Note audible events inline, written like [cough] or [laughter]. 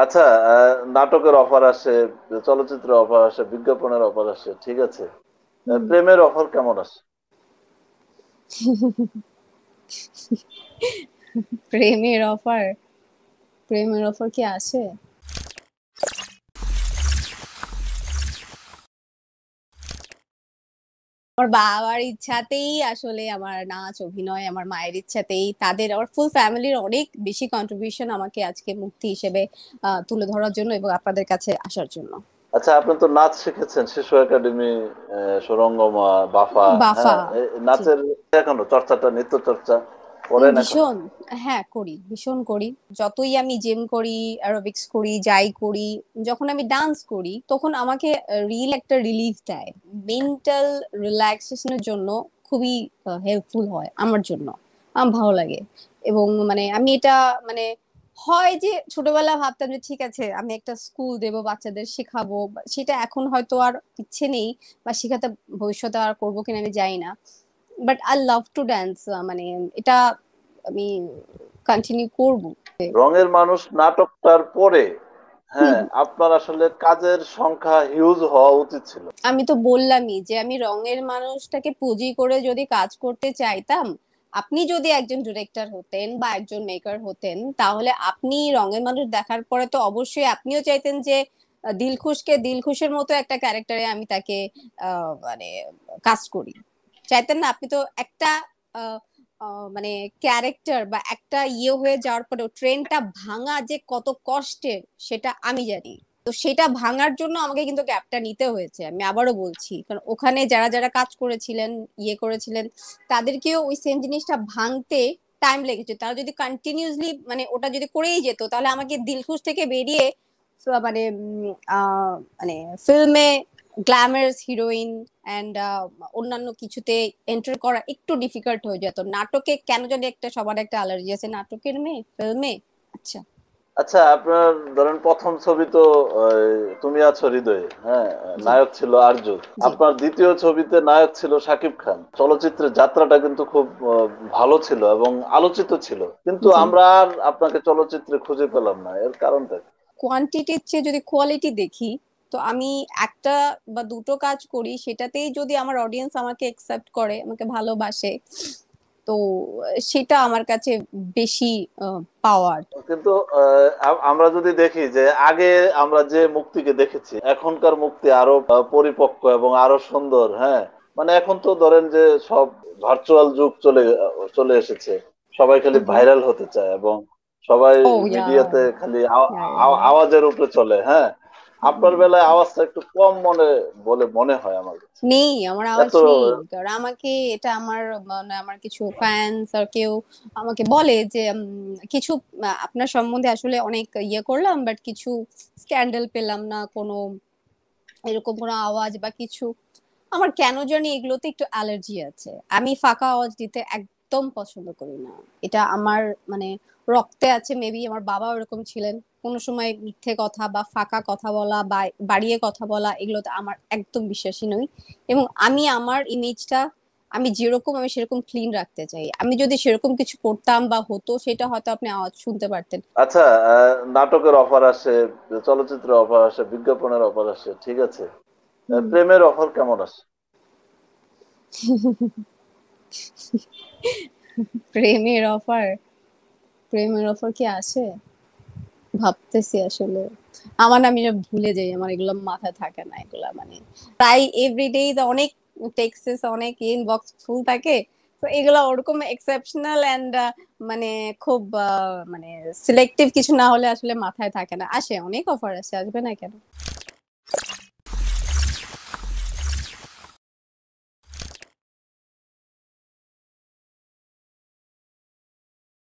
আচ্ছা নাটকের অফার আসে চলচ্চিত্র অফার আসে বিজ্ঞাপনের অফার আসে ঠিক আছে প্রেমের অফার কেমন আসে [laughs] প্রেমের অফার প্রেমের অফার কি আসে আমার বাবার ইচ্ছাতেই আসলে আমার নাচ অভিনয় আমার মায়ের ইচ্ছাতেই তাদের আমার ফুল ফ্যামিলির অনেক বেশি কন্ট্রিবিউশন আমাকে আজকে মুক্তি হিসেবে তুলে ধরার জন্য এবং আপনাদের কাছে আসার জন্য আচ্ছা আপনি তো নাচ শিখেছেন শিশু একাডেমি সুরঙ্গমা বাফা হ্যাঁ, নাচের এখনো চর্চাটা নৃত্য চর্চা ভীষণ হ্যাঁ করি ভীষণ করি যতই আমি জিম করি অ্যারোবিক্স করি যাই করি যখন আমি ডান্স করি তখন আমাকে রিল একটা রিলিফ দেয় মেন্টাল রিল্যাক্সেশনের জন্য খুবই হেল্পফুল হয় আমার জন্য আমার ভালো লাগে এবং মানে আমি এটা মানে হয় যে ছোটবেলা ভাবতাম যে ঠিক আছে আমি একটা স্কুল দেব বাচ্চাদের শেখাবো সেটা এখন হয়তো আর ইচ্ছে নেই বা শেখাতে ভবিষ্যতে আর করবো কিনা আমি জানি না but I love to dance মানে এটা আমি কন্টিনিউ করব রঙের মানুষ নাটকটার পরে হ্যাঁ আপনার আসলে কাজের সংখ্যা হিউজ হওয়া উচিত ছিল আমি তো বললামই যে আমি রঙের মানুষটাকে পুঁজি করে যদি কাজ করতে চাইতাম আপনি যদি একজন ডিরেক্টর হতেন বা একজন মেকার হতেন তাহলে আপনি রঙের মানুষ দেখার পরে তো অবশ্যই আপনিও চাইতেন যে দিলখুশকে দিলখুশের মতো একটা ক্যারেক্টারে আমি তাকে মানে কাজ করি চাইতেন না আপনি তো একটা মানে ক্যারেক্টার বা একটা ইয়ে হয়ে যাওয়ার পরে ট্রেনটা ভাঙা যে কত কষ্টের সেটা আমি জানি তো সেটা ভাঙার জন্য আমাকে কিন্তু গ্যাপটা নিতে হয়েছে আমি আবারও বলছি কারণ ওখানে যারা যারা কাজ করেছিলেন ইয়ে করেছিলেন তাদেরকেও ওই সেম জিনিসটা ভাঙতে টাইম লেগেছে তারা যদি কন্টিনিউসলি মানে ওটা যদি করেই যেত তাহলে আমাকে দিলখুশ থেকে বেরিয়ে মানে মানে ফিল্মে গ্ল্যামারাস হিরোইন অ্যান্ড অন্যান্য কিছুতে এন্টার করা একটু ডিফিকাল্ট হয়ে যেত নাটকে কেন জানি একটা সবার একটা অ্যালার্জি আছে নাটকের মেয়ে ফিল্মে আচ্ছা আচ্ছা আপনার ধরেন প্রথম ছবি তো তুমি আছো হৃদয়ে হ্যাঁ নায়ক ছিল আরজু আপনার দ্বিতীয় ছবিতে নায়ক ছিল সাকিব খান চলচ্চিত্রের যাত্রাটা কিন্তু খুব ভালো ছিল এবং আলোচিত ছিল কিন্তু আমরা আর আপনাকে চলচ্চিত্রে খুঁজে পেলাম না এর কারণটা কোয়ান্টিটির চেয়ে যদি কোয়ালিটি দেখি তো আমি একটা বা দুটো কাজ করি সেটাতেই যদি আমার অডিয়েন্স আমাকে একসেপ্ট করে আমাকে ভালোবাসে তো সেটা আমার কাছে বেশি পাওয়ার কিন্তু আমরা যদি দেখি যে আগে আমরা যে মুক্তিকে দেখেছি এখনকার মুক্তি আরো পরিপক্ক এবং আরো সুন্দর হ্যাঁ মানে এখন তো ধরেন যে সব ভার্চুয়াল যুগ চলে চলে এসেছে সবাই খালি ভাইরাল হতে চায় এবং সবাই মিডিয়াতে oh, খালি আওয়াজের উপরে চলে হ্যাঁ আপনার বেলায় আওয়াজটা একটু কম মনে বলে মনে হয় আমার নেই আমার আওয়াজ নেই কারণ আমাকে এটা আমার মানে আমার কিছু ফ্যান্স আর কেউ আমাকে বলে যে কিছু আপনার সম্বন্ধে আসলে অনেক ইয়ে করলাম বাট কিছু স্ক্যান্ডাল পেলাম না কোনো এরকম কোনো আওয়াজ বা কিছু আমার কেন জানি এগুলোতে একটু অ্যালার্জি আছে আমি ফাঁকা আওয়াজ দিতে একদম পছন্দ করি না এটা আমার মানে রক্তে আছে মেবি আমার বাবা ওরকম ছিলেন কোনো সময় মিথ্যে কথা বা ফাঁকা কথা বলা বা বাড়িয়ে কথা বলা এগুলোতে আমার একদম বিশ্বাসী নই এবং আমি আমার ইমেজটা আমি যেরকম আমি সেরকম ক্লিন রাখতে চাই আমি যদি সেরকম কিছু করতাম বা হতো সেটা হয়তো আপনি আওয়াজ শুনতে পারতেন আচ্ছা নাটকের অফার আসে চলচ্চিত্র অফার আসে বিজ্ঞাপনের অফার আসে ঠিক আছে প্রেমের অফার কেমন আসে [laughs] প্রেমের অফার প্রেমের অফার কি আসে ভাবতেছি আসলে আমার আমি ভুলে যাই আমার এগুলো মাথা থাকে না এগুলো মানে তাই এভরিডে অনেক টেক্সেস অনেক ইনবক্স ফুল থাকে তো এগুলো ওরকম এক্সেপশনাল এন্ড মানে খুব মানে সিলেক্টিভ কিছু না হলে আসলে মাথায় থাকে না আসে অনেক অফার আসে আসবে না কেন